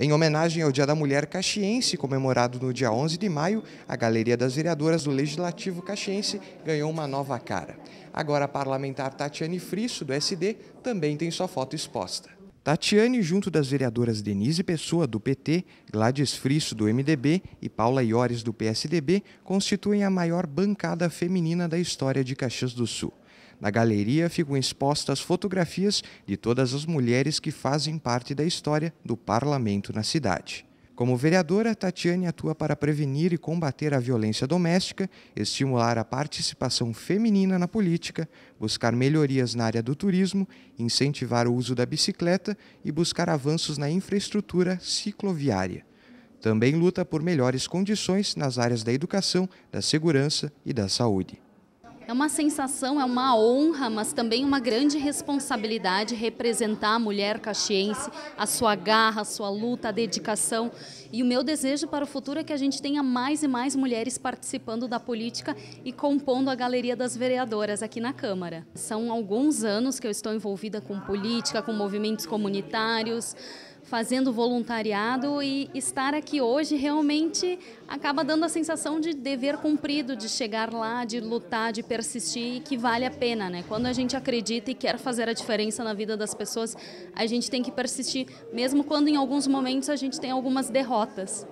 Em homenagem ao Dia da Mulher Caxiense, comemorado no dia 11 de maio, a Galeria das Vereadoras do Legislativo Caxiense ganhou uma nova cara. Agora a parlamentar Tatiane Frisso, do SD, também tem sua foto exposta. Tatiane, junto das vereadoras Denise Pessoa, do PT, Gladys Frisso, do MDB e Paula Iores, do PSDB, constituem a maior bancada feminina da história de Caxias do Sul. Na galeria ficam expostas fotografias de todas as mulheres que fazem parte da história do parlamento na cidade. Como vereadora, Tatiane atua para prevenir e combater a violência doméstica, estimular a participação feminina na política, buscar melhorias na área do turismo, incentivar o uso da bicicleta e buscar avanços na infraestrutura cicloviária. Também luta por melhores condições nas áreas da educação, da segurança e da saúde. É uma sensação, é uma honra, mas também uma grande responsabilidade representar a mulher caxiense, a sua garra, a sua luta, a dedicação. E o meu desejo para o futuro é que a gente tenha mais e mais mulheres participando da política e compondo a Galeria das Vereadoras aqui na Câmara. São alguns anos que eu estou envolvida com política, com movimentos comunitários fazendo voluntariado e estar aqui hoje realmente acaba dando a sensação de dever cumprido, de chegar lá, de lutar, de persistir e que vale a pena, né? Quando a gente acredita e quer fazer a diferença na vida das pessoas, a gente tem que persistir, mesmo quando em alguns momentos a gente tem algumas derrotas.